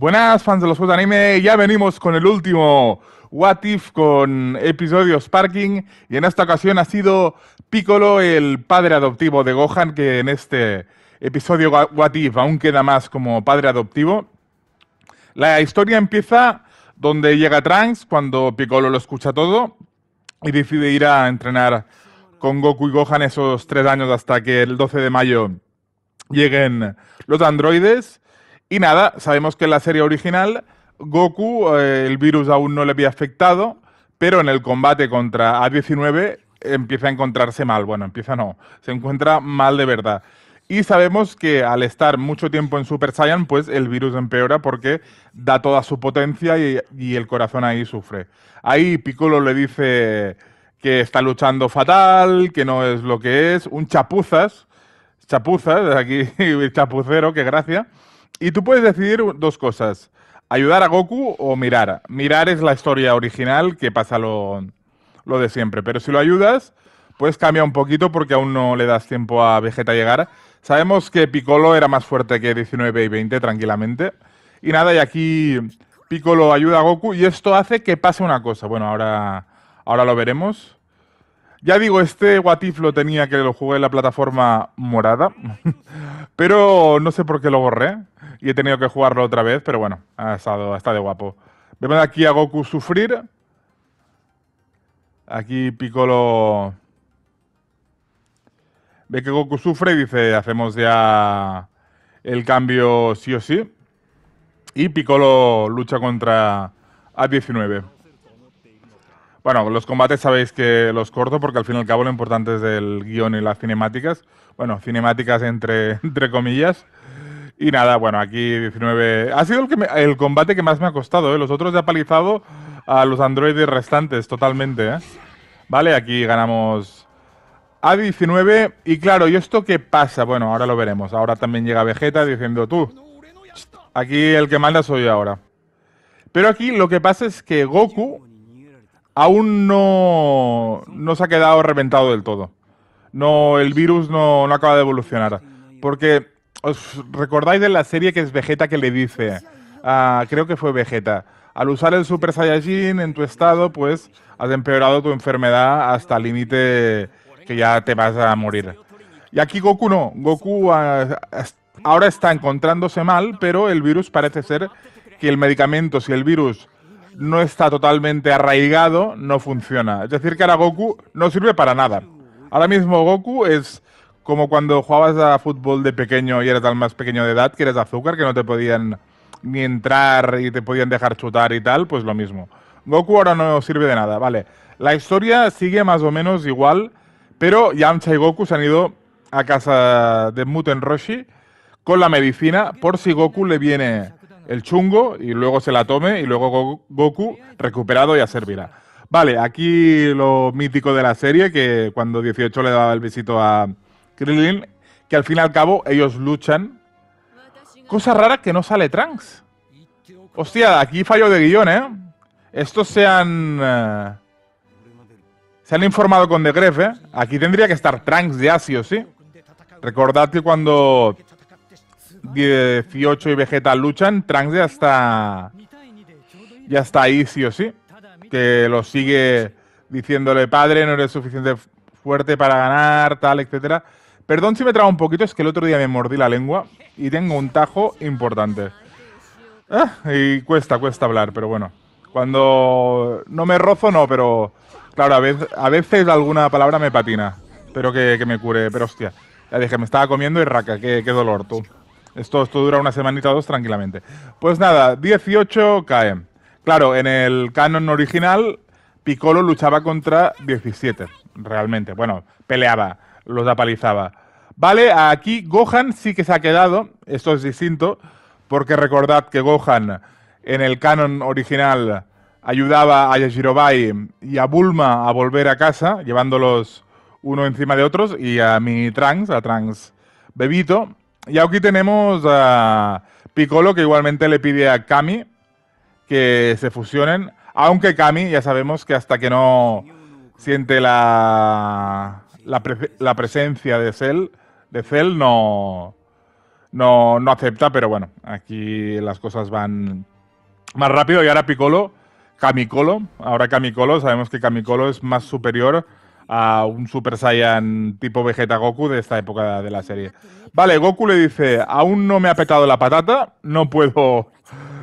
Buenas fans de los juegos de anime, ya venimos con el último What If con episodios Parking y en esta ocasión ha sido Piccolo el padre adoptivo de Gohan que en este episodio What If aún queda más como padre adoptivo. La historia empieza donde llega Trunks cuando Piccolo lo escucha todo y decide ir a entrenar con Goku y Gohan esos tres años hasta que el 12 de mayo lleguen los androides y nada, sabemos que en la serie original Goku eh, el virus aún no le había afectado, pero en el combate contra A19 empieza a encontrarse mal. Bueno, empieza no, se encuentra mal de verdad. Y sabemos que al estar mucho tiempo en Super Saiyan, pues el virus empeora porque da toda su potencia y, el corazón ahí sufre. Ahí Piccolo le dice que está luchando fatal, que no es lo que es, un chapuzas, chapuzas, aquí chapucero, qué gracia y tú puedes decidir dos cosas. Ayudar a Goku o mirar. Mirar es la historia original que pasa lo, de siempre. Pero si lo ayudas, pues cambia un poquito porque aún no le das tiempo a Vegeta llegar. Sabemos que Piccolo era más fuerte que 19 y 20 tranquilamente. Y nada, y aquí Piccolo ayuda a Goku y esto hace que pase una cosa. Bueno, ahora, ahora lo veremos. Ya digo, este Watif lo tenía que lo jugué en la plataforma morada, pero no sé por qué lo borré y he tenido que jugarlo otra vez, pero bueno, ha estado, está de guapo. Vemos aquí a Goku sufrir. Aquí Piccolo ve que Goku sufre y dice, hacemos ya el cambio sí o sí. Y Piccolo lucha contra A19. Bueno, los combates sabéis que los corto porque al fin y al cabo lo importante es el guión y las cinemáticas. Bueno, cinemáticas entre, entre comillas. Y nada, bueno, aquí 19... Ha sido el, que el combate que más me ha costado, ¿eh? Los otros ya palizado a los androides restantes totalmente, ¿eh? Vale, aquí ganamos a 19. Y claro, ¿y esto qué pasa? Bueno, ahora lo veremos. Ahora también llega Vegeta diciendo, tú, aquí el que manda soy yo ahora. Pero aquí lo que pasa es que Goku aún no, no se ha quedado reventado del todo. No, el virus no, no acaba de evolucionar. Porque os recordáis de la serie que es Vegeta que le dice, ah, creo que fue Vegeta, al usar el Super Saiyajin en tu estado, pues has empeorado tu enfermedad hasta el límite que ya te vas a morir. Y aquí Goku no, Goku ahora está encontrándose mal, pero el virus parece ser que el medicamento, si el virus no está totalmente arraigado, no funciona. Es decir, que ahora Goku no sirve para nada. Ahora mismo Goku es como cuando jugabas a fútbol de pequeño y eras el más pequeño de edad, que eres azúcar, que no te podían ni entrar y te podían dejar chutar y tal, pues lo mismo. Goku ahora no sirve de nada, vale. La historia sigue más o menos igual, pero Yamcha y Goku se han ido a casa de Muten Roshi con la medicina por si Goku le viene el chungo y luego se la tome y luego Goku recuperado ya servirá. Vale, aquí lo mítico de la serie, que cuando 18 le daba el visito a Krillin, que al fin y al cabo ellos luchan. Cosa rara que no sale Trunks. Hostia, aquí fallo de guión, ¿eh? Estos se han... Eh, se han informado con The Gref, ¿eh? Aquí tendría que estar Trunks de sí o sí. Recordad que cuando 18 y Vegeta luchan, Trunks ya está, ya está ahí sí o sí, que lo sigue diciéndole, padre, no eres suficiente fuerte para ganar, tal, etcétera. Perdón si me traba un poquito, es que el otro día me mordí la lengua y tengo un tajo importante. Ah, y cuesta, cuesta hablar, pero bueno. Cuando no me rozo, no, pero claro, a veces, a veces alguna palabra me patina. Espero que, me cure, pero hostia. Ya dije, me estaba comiendo y raca, qué, qué dolor, tú. Esto, esto dura una semanita o dos tranquilamente. Pues nada, 18 caen Claro, en el canon original, Piccolo luchaba contra 17, realmente. Bueno, peleaba, los apalizaba. Vale, aquí Gohan sí que se ha quedado, esto es distinto, porque recordad que Gohan en el canon original ayudaba a Yajirobai... y a Bulma a volver a casa, llevándolos uno encima de otros, y a mi Trunks, a Trans Bebito, y aquí tenemos a Piccolo, que igualmente le pide a Kami que se fusionen. Aunque Kami, ya sabemos que hasta que no siente la, la, presencia de Cell, de Cell no, no, acepta. Pero bueno, aquí las cosas van más rápido. Y ahora Piccolo, Colo. Ahora Kamicolo, sabemos que Kamicolo es más superior a un Super Saiyan tipo Vegeta Goku de esta época de la serie. Vale, Goku le dice, aún no me ha petado la patata, no puedo,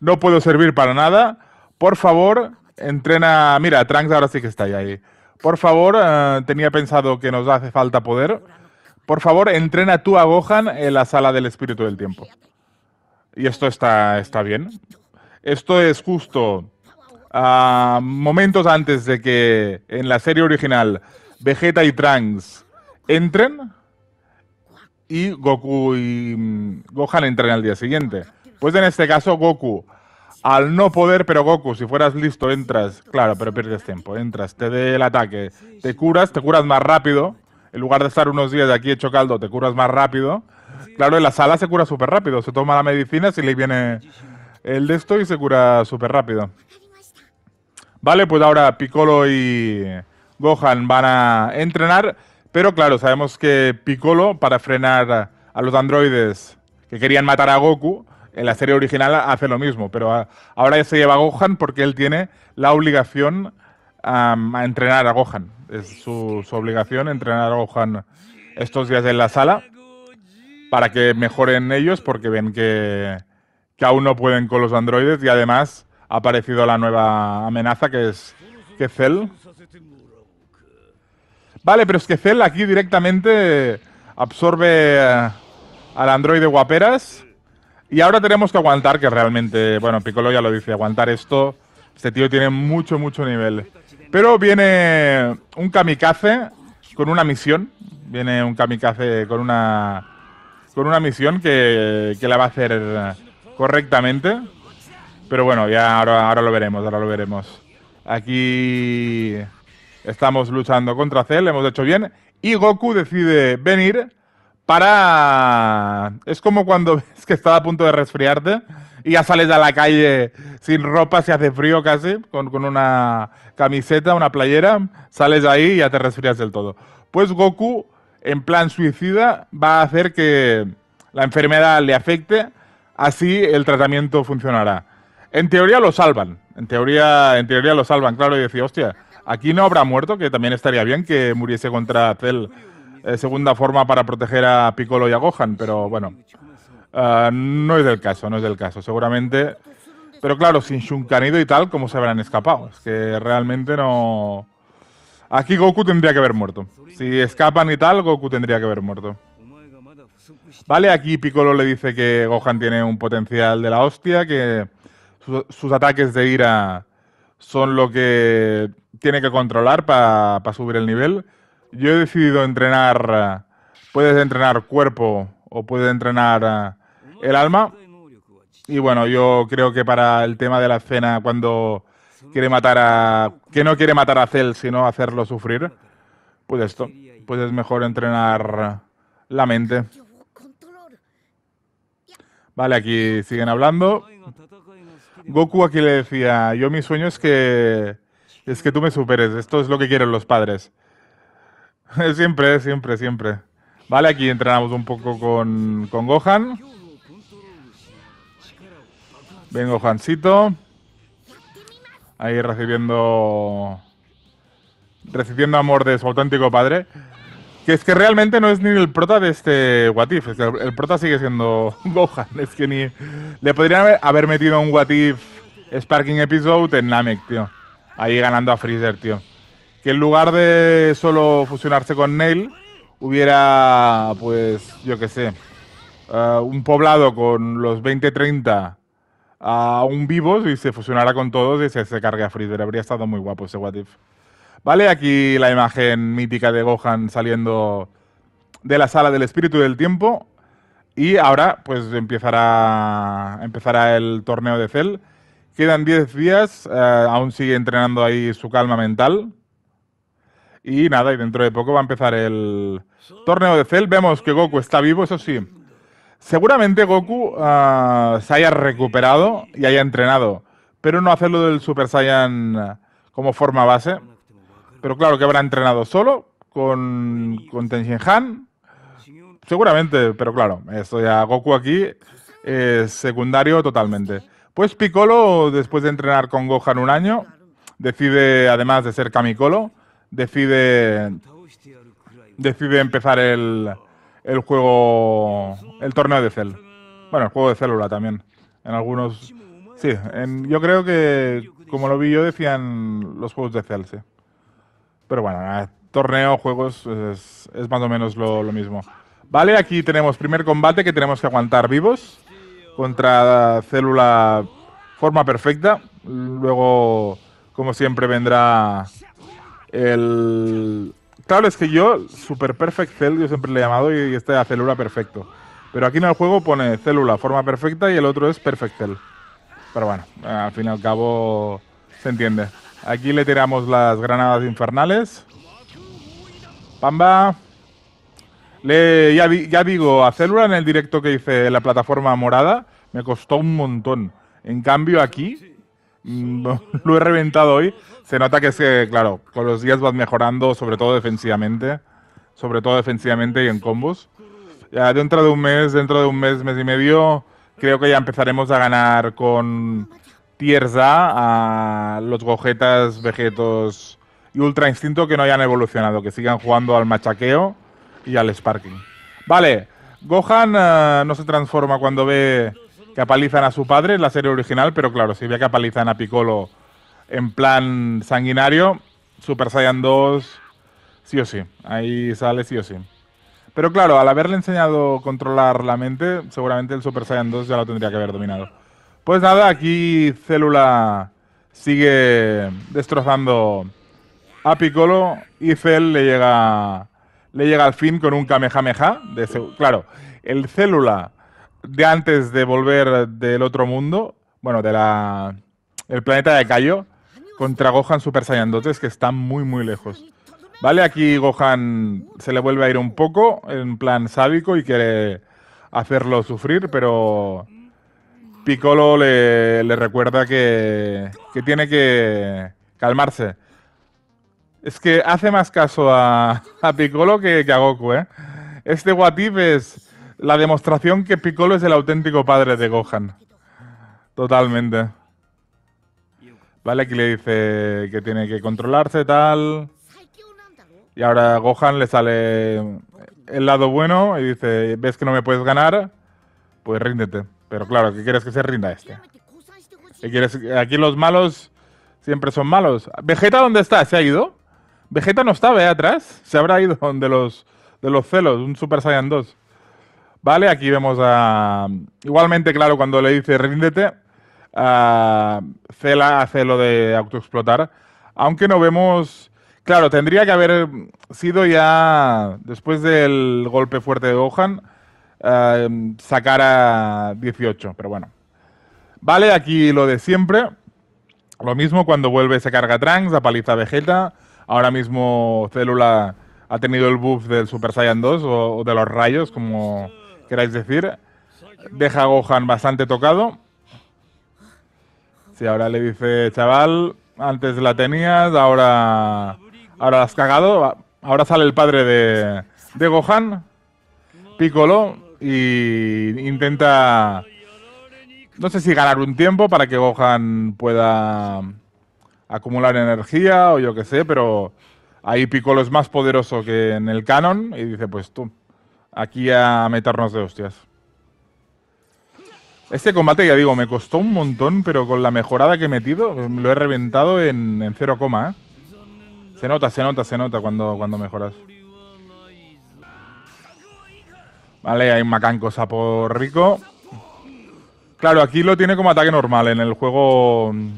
no puedo servir para nada. Por favor, entrena... Mira, Trunks ahora sí que está ahí. Por favor, eh, tenía pensado que nos hace falta poder. Por favor, entrena tú a Gohan en la sala del espíritu del tiempo. Y esto está, está bien. Esto es justo ah, momentos antes de que en la serie original Vegeta y Trunks entren y Goku y mm, Gohan entren al día siguiente. Pues en este caso, Goku, al no poder, pero Goku, si fueras listo, entras, claro, pero pierdes tiempo, entras, te dé el ataque, te curas, te curas más rápido, en lugar de estar unos días de aquí hecho caldo, te curas más rápido. Claro, en la sala se cura súper rápido, se toma la medicina, si le viene el de esto y se cura súper rápido. Vale, pues ahora Piccolo y, Gohan van a entrenar, pero claro, sabemos que Piccolo, para frenar a los androides que querían matar a Goku, en la serie original hace lo mismo, pero ahora ya se lleva a Gohan porque él tiene la obligación a entrenar a Gohan. Es su, obligación entrenar a Gohan estos días en la sala para que mejoren ellos porque ven que, aún no pueden con los androides y además ha aparecido la nueva amenaza que es que Vale, pero es que Cell aquí directamente absorbe eh, al androide guaperas. Y ahora tenemos que aguantar, que realmente, bueno, Piccolo ya lo dice, aguantar esto. Este tío tiene mucho, mucho nivel. Pero viene un kamikaze con una misión. Viene un kamikaze con una con una misión que, que la va a hacer correctamente. Pero bueno, ya ahora, ahora lo veremos, ahora lo veremos. Aquí Estamos luchando contra Cell, hemos hecho bien. Y Goku decide venir para... Es como cuando ves que está a punto de resfriarte y ya sales a la calle sin ropa, se hace frío casi, con, una camiseta, una playera, sales ahí y ya te resfrías del todo. Pues Goku, en plan suicida, va a hacer que la enfermedad le afecte, así el tratamiento funcionará. En teoría lo salvan, en teoría, en teoría lo salvan, claro, y decía, hostia, Aquí no habrá muerto, que también estaría bien que muriese contra Cell. Eh, segunda forma para proteger a Piccolo y a Gohan, pero bueno. Eh, no es del caso, no es del caso. Seguramente. Pero claro, sin Shunkanido y tal, ¿cómo se habrán escapado? Es que realmente no. Aquí Goku tendría que haber muerto. Si escapan y tal, Goku tendría que haber muerto. Vale, aquí Piccolo le dice que Gohan tiene un potencial de la hostia, que sus ataques de ira son lo que tiene que controlar para subir el nivel. Yo he decidido entrenar, eh, puedes entrenar cuerpo o puedes entrenar eh, el alma. Y bueno, yo creo que para el tema de la cena, cuando quiere matar a... que no quiere matar a Cell, sino hacerlo sufrir, pues esto, pues es mejor entrenar la mente. Vale, aquí siguen hablando. Goku aquí le decía, yo mi sueño es que es que tú me superes, esto es lo que quieren los padres. siempre, siempre, siempre. Vale, aquí entrenamos un poco con, con Gohan. Vengo, Gohancito. Ahí recibiendo... Recibiendo amor de su auténtico padre. Que es que realmente no es ni el prota de este Watif. Es el, prota sigue siendo Gohan. Es que ni. Le podrían haber, haber metido un Watif Sparking Episode en Namek, tío ahí ganando a Freezer, tío. Que en lugar de solo fusionarse con Nail, hubiera, pues, yo qué sé, eh, un poblado con los 20-30 aún vivos y se fusionara con todos y se, se cargue a Freezer. Habría estado muy guapo ese What If. Vale, aquí la imagen mítica de Gohan saliendo de la sala del espíritu del tiempo. Y ahora, pues empezará, empezará el torneo de Cell. Quedan 10 días, eh, aún sigue entrenando ahí su calma mental. Y nada, y dentro de poco va a empezar el torneo de Cell. Vemos que Goku está vivo, eso sí. Seguramente Goku eh, se haya recuperado y haya entrenado, pero no hacerlo del Super Saiyan eh, como forma base. Pero claro que habrá entrenado solo con, con Han. Seguramente, pero claro, esto ya Goku aquí es secundario totalmente. Pues Piccolo, después de entrenar con Gohan un año, decide, además de ser kamikolo, decide, decide empezar el, el juego, el torneo de Cell. Bueno, el juego de célula también. En algunos... Sí, yo creo que, como lo vi yo, decían los juegos de Cell, sí. Pero bueno, torneo, juegos, es, es más o menos lo mismo. Vale, aquí tenemos primer combate que tenemos que aguantar vivos contra Célula forma perfecta. Luego, como siempre, vendrá el... Claro, es que yo, Super Perfect Cell, yo siempre le he llamado y, esta este a Célula Perfecto. Pero aquí en el juego pone Célula forma perfecta y el otro es Perfect Cell. Pero bueno, al fin y al cabo se entiende. Aquí le tiramos las granadas infernales. Pamba ya, ya, digo, a Célula en el directo que hice en la plataforma morada me costó un montón. En cambio aquí mm, lo he reventado hoy. Se nota que es que, claro, con los días vas mejorando, sobre todo defensivamente. Sobre todo defensivamente y en combos. Ya dentro de un mes, dentro de un mes, mes y medio, creo que ya empezaremos a ganar con Tierza A los Gogetas, Vegetos y Ultra Instinto que no hayan evolucionado, que sigan jugando al machaqueo y al Sparking. Vale, Gohan eh, no se transforma cuando ve que apalizan a su padre en la serie original, pero claro, si ve que apalizan a Piccolo en plan sanguinario, Super Saiyan 2, sí o sí, ahí sale sí o sí. Pero claro, al haberle enseñado a controlar la mente, seguramente el Super Saiyan 2 ya lo tendría que haber dominado. Pues nada, aquí Célula sigue destrozando a Piccolo y Cell le llega le llega al fin con un Kamehameha. De claro, el célula de antes de volver del otro mundo, bueno, de la el planeta de Cayo, contra Gohan Super Saiyan 2, que están muy, muy lejos. Vale, aquí Gohan se le vuelve a ir un poco, en plan sábico, y quiere hacerlo sufrir, pero Piccolo le, recuerda que tiene que calmarse. Es que hace más caso a, Piccolo que, a Goku, ¿eh? Este Watif es la demostración que Piccolo es el auténtico padre de Gohan. Totalmente. Vale, aquí le dice que tiene que controlarse, tal. Y ahora a Gohan le sale el lado bueno y dice, ves que no me puedes ganar, pues ríndete. Pero claro, ¿qué quieres que se rinda este? ¿Qué quieres? Aquí los malos siempre son malos. ¿Vegeta dónde está? ¿Se ha ido? Vegeta no estaba ¿eh? atrás. Se habrá ido de los, de los celos, un Super Saiyan 2. Vale, aquí vemos a. Igualmente, claro, cuando le dice ríndete, a... Cela hace lo de autoexplotar. Aunque no vemos. Claro, tendría que haber sido ya después del golpe fuerte de Gohan. Em, sacar a 18, pero bueno. Vale, aquí lo de siempre. Lo mismo cuando vuelve, se carga a la paliza a Vegeta, ahora mismo Célula ha tenido el buff del Super Saiyan 2 o, de los rayos, como queráis decir. Deja a Gohan bastante tocado. Si sí, ahora le dice, chaval, antes la tenías, ahora, ahora la has cagado. Ahora sale el padre de, Gohan, Piccolo, y intenta, no sé si ganar un tiempo para que Gohan pueda acumular energía o yo qué sé, pero ahí Piccolo es más poderoso que en el canon y dice, pues tú, aquí a meternos de hostias. Este combate, ya digo, me costó un montón, pero con la mejorada que he metido, lo he reventado en, en cero coma. ¿eh? Se nota, se nota, se nota cuando, cuando mejoras. Vale, hay un macanco sapo rico. Claro, aquí lo tiene como ataque normal. En el juego mm,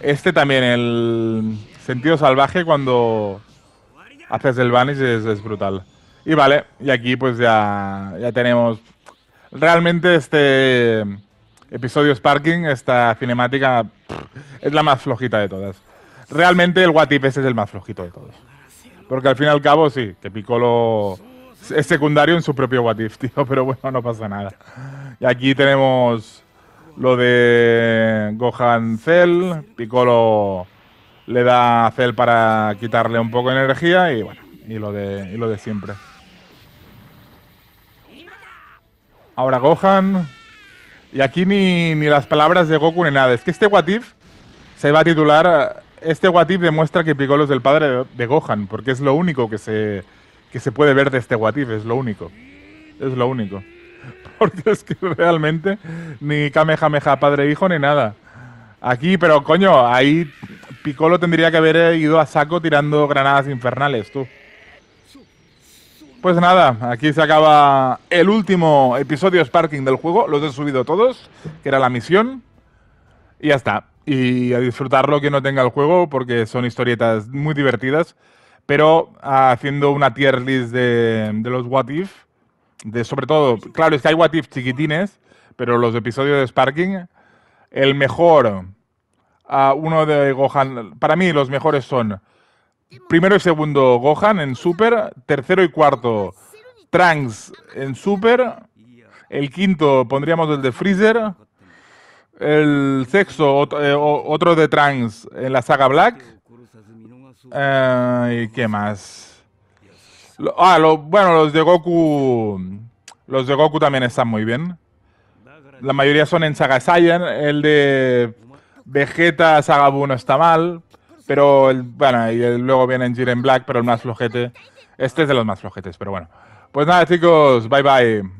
este también, el sentido salvaje cuando haces el vanish es, brutal. Y vale, y aquí pues ya, ya tenemos... Realmente este episodio Sparking, esta cinemática, es la más flojita de todas. Realmente el What ese es el más flojito de todos. Porque al fin y al cabo, sí, que Piccolo es secundario en su propio What tío, pero bueno, no pasa nada. Y aquí tenemos lo de Gohan Cell, Piccolo le da a Cell para quitarle un poco de energía y bueno, y lo de, lo de siempre. Ahora Gohan. Y aquí ni, las palabras de Goku ni nada. Es que este Watif se va a titular. Este Watif demuestra que Piccolo es el padre de Gohan, porque es lo único que se, que se puede ver de este Watif, es lo único. Es lo único. Porque es que realmente ni Kamehameha padre e hijo ni nada. Aquí, pero coño, ahí Piccolo tendría que haber eh, ido a saco tirando granadas infernales, tú. Pues nada, aquí se acaba el último episodio Sparking del juego. Los he subido todos, que era la misión. Y ya está. Y a disfrutarlo que no tenga el juego, porque son historietas muy divertidas. Pero haciendo una tier list de, de los What If, de sobre todo, claro, es que hay What chiquitines, pero los episodios de Sparking, el mejor, ah, uno de Gohan, para mí los mejores son primero y segundo Gohan en Super, tercero y cuarto Trunks en Super, el quinto pondríamos el de Freezer, el sexto eh, otro de Trunks en la saga Black, eh, y qué más ah, bueno, los de Goku. Los de Goku también están muy bien. La mayoría son en Saga Saiyan. El de Vegeta Saga Buu no está mal. Pero, el, bueno, y luego viene en Jiren Black, pero el más flojete. Este es de los más flojetes, pero bueno. Pues nada, chicos, bye bye.